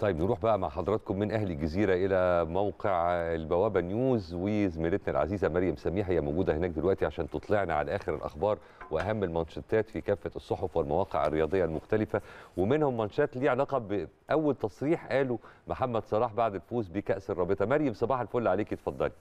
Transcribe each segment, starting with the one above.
طيب نروح بقى مع حضراتكم من اهل الجزيره الى موقع البوابه نيوز وزميلتنا العزيزه مريم سميح هي موجوده هناك دلوقتي عشان تطلعنا على اخر الاخبار واهم المانشيتات في كافه الصحف والمواقع الرياضيه المختلفه ومنهم مانشيت ليه علاقه باول تصريح قاله محمد صلاح بعد الفوز بكاس الرابطه مريم صباح الفل عليك اتفضلي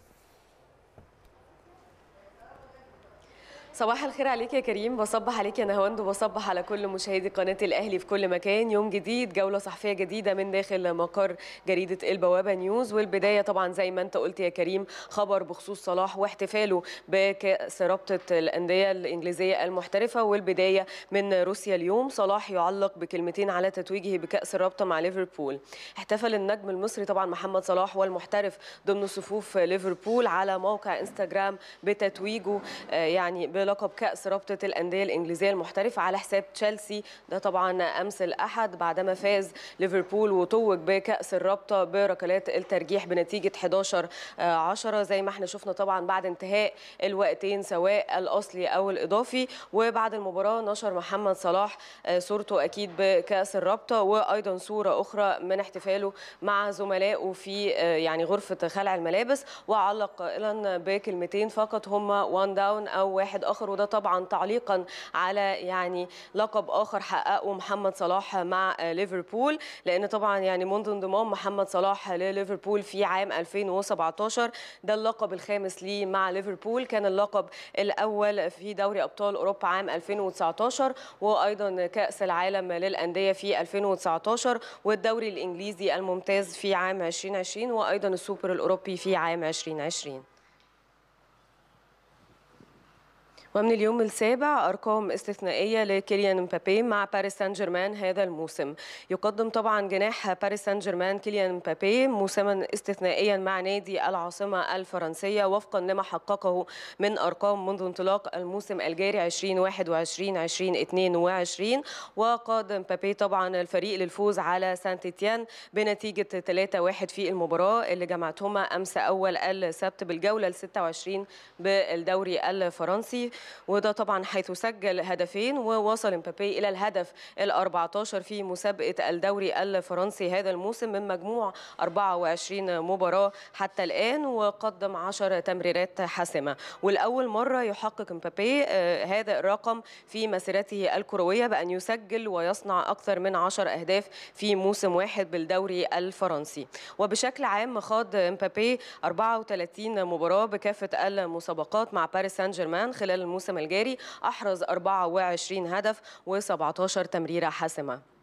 صباح الخير عليك يا كريم بصبح عليك يا نهاوند وبصبح على كل مشاهدي قناه الاهلي في كل مكان يوم جديد جوله صحفيه جديده من داخل مقر جريده البوابه نيوز والبدايه طبعا زي ما انت قلت يا كريم خبر بخصوص صلاح واحتفاله بكاس رابطه الانديه الانجليزيه المحترفه والبدايه من روسيا اليوم صلاح يعلق بكلمتين على تتويجه بكاس الرابطه مع ليفربول احتفل النجم المصري طبعا محمد صلاح والمحترف ضمن صفوف ليفربول على موقع انستغرام بتتويجه آه، يعني لقب كأس رابطة الأندية الإنجليزية المحترفة على حساب تشيلسي ده طبعا أمس الأحد بعدما فاز ليفربول وتوج بكأس الرابطة بركلات الترجيح بنتيجة 11 10 آه، زي ما احنا شفنا طبعا بعد انتهاء الوقتين سواء الأصلي أو الإضافي وبعد المباراة نشر محمد صلاح آه، صورته أكيد بكأس الرابطة وأيضا صورة أخرى من احتفاله مع زملائه في آه، يعني غرفة خلع الملابس وعلق قائلا بكلمتين فقط هما وان داون أو واحد آخر اخر وده طبعا تعليقا على يعني لقب اخر حققه محمد صلاح مع ليفربول لان طبعا يعني منذ انضمام محمد صلاح لليفربول في عام 2017 ده اللقب الخامس ليه مع ليفربول كان اللقب الاول في دوري ابطال اوروبا عام 2019 وايضا كاس العالم للانديه في 2019 والدوري الانجليزي الممتاز في عام 2020 وايضا السوبر الاوروبي في عام 2020 ومن اليوم السابع أرقام استثنائية لكيليان مبابي مع باريس سان جيرمان هذا الموسم يقدم طبعا جناح باريس سان جيرمان كيليان مبابي موسما استثنائيا مع نادي العاصمة الفرنسية وفقا لما حققه من أرقام منذ انطلاق الموسم الجاري 2021 2022 وقاد مبابي طبعا الفريق للفوز على سانت إتيان بنتيجة 3-1 في المباراة اللي جمعتهما أمس أول السبت بالجولة ال 26 بالدوري الفرنسي وده طبعا حيث سجل هدفين ووصل مبابي إلى الهدف ال14 في مسابقة الدوري الفرنسي هذا الموسم من مجموع 24 مباراة حتى الآن وقدم 10 تمريرات حاسمة والأول مرة يحقق مبابي آه، هذا الرقم في مسيرته الكروية بأن يسجل ويصنع أكثر من 10 أهداف في موسم واحد بالدوري الفرنسي وبشكل عام خاض مبابي 34 مباراة بكافة المسابقات مع باريس سان جيرمان خلال الموسم الجاري أحرز 24 هدف و17 تمريرة حاسمة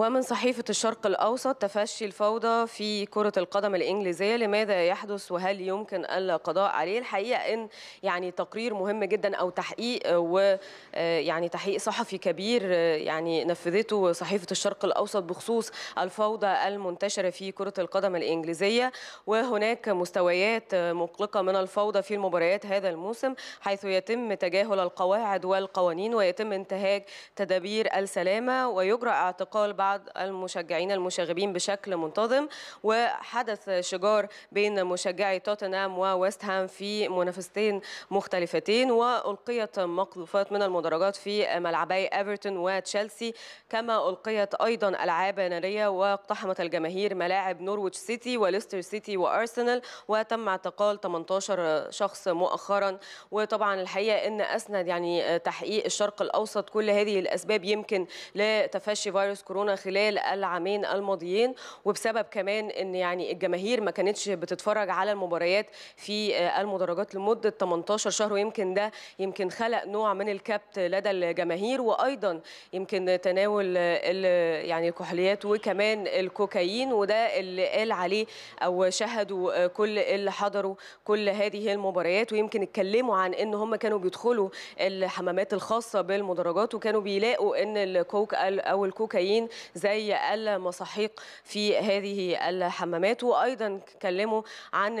ومن صحيفة الشرق الأوسط تفشي الفوضى في كرة القدم الإنجليزية لماذا يحدث وهل يمكن القضاء عليه الحقيقة إن يعني تقرير مهم جدا أو تحقيق ويعني آه، تحقيق صحفي كبير آه، يعني نفذته صحيفة الشرق الأوسط بخصوص الفوضى المنتشرة في كرة القدم الإنجليزية وهناك مستويات آه، مقلقة من الفوضى في المباريات هذا الموسم حيث يتم تجاهل القواعد والقوانين ويتم انتهاك تدابير السلامة ويجرى اعتقال بعض بعض المشجعين المشاغبين بشكل منتظم وحدث شجار بين مشجعي توتنهام وويست هام في منافستين مختلفتين وألقيت مقذوفات من المدرجات في ملعبي ايفرتون وتشيلسي كما ألقيت أيضا ألعاب نارية واقتحمت الجماهير ملاعب نورويتش سيتي وليستر سيتي وأرسنال وتم اعتقال 18 شخص مؤخرا وطبعا الحقيقة أن أسند يعني تحقيق الشرق الأوسط كل هذه الأسباب يمكن لتفشي فيروس كورونا خلال العامين الماضيين وبسبب كمان ان يعني الجماهير ما كانتش بتتفرج على المباريات في آه، المدرجات لمده 18 شهر ويمكن ده يمكن خلق نوع من الكبت لدى الجماهير وايضا يمكن تناول يعني الكحوليات وكمان الكوكايين وده اللي قال عليه او شهدوا آه، كل اللي حضروا كل هذه المباريات ويمكن اتكلموا عن ان هم كانوا بيدخلوا الحمامات الخاصه بالمدرجات وكانوا بيلاقوا ان الكوك او الكوكايين زي المساحيق في هذه الحمامات وايضا اتكلموا عن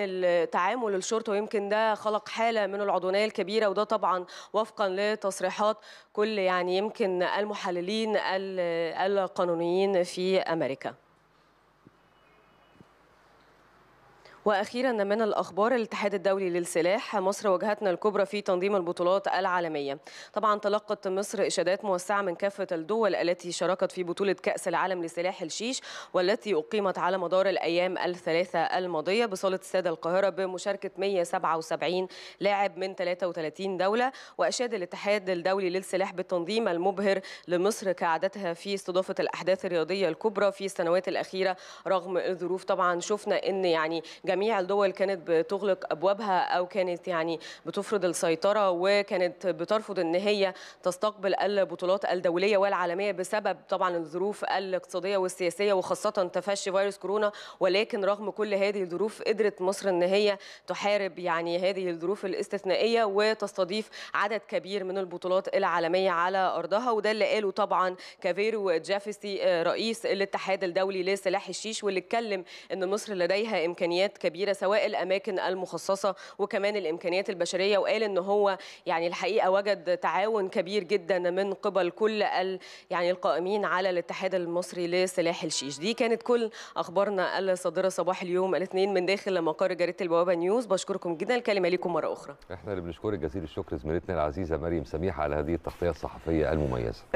تعامل الشرطه ويمكن ده خلق حاله من العدوانيه الكبيره وده طبعا وفقا لتصريحات كل يعني يمكن المحللين القانونيين في امريكا واخيرا من الاخبار الاتحاد الدولي للسلاح مصر وجهتنا الكبرى في تنظيم البطولات العالميه طبعا تلقت مصر اشادات موسعه من كافه الدول التي شاركت في بطوله كاس العالم لسلاح الشيش والتي اقيمت على مدار الايام الثلاثه الماضيه بصاله الساده القاهره بمشاركه 177 لاعب من 33 دوله واشاد الاتحاد الدولي للسلاح بالتنظيم المبهر لمصر كعادتها في استضافه الاحداث الرياضيه الكبرى في السنوات الاخيره رغم الظروف طبعا شفنا ان يعني جميع الدول كانت بتغلق ابوابها او كانت يعني بتفرض السيطره وكانت بترفض ان هي تستقبل البطولات الدوليه والعالميه بسبب طبعا الظروف الاقتصاديه والسياسيه وخاصه تفشي فيروس كورونا ولكن رغم كل هذه الظروف قدرت مصر ان هي تحارب يعني هذه الظروف الاستثنائيه وتستضيف عدد كبير من البطولات العالميه على ارضها وده اللي قاله طبعا كافيرو جافيسي آه، رئيس الاتحاد الدولي لسلاح الشيش واللي اتكلم ان مصر لديها امكانيات كبيره سواء الاماكن المخصصه وكمان الامكانيات البشريه وقال ان هو يعني الحقيقه وجد تعاون كبير جدا من قبل كل ال يعني القائمين على الاتحاد المصري لسلاح الشيش دي كانت كل اخبارنا الصادره صباح اليوم الاثنين من داخل مقر جريده البوابه نيوز بشكركم جدا الكلمه لكم مره اخرى احنا اللي بنشكرك جزيل الشكر زميلتنا العزيزه مريم سميحه على هذه التغطيه الصحفيه المميزه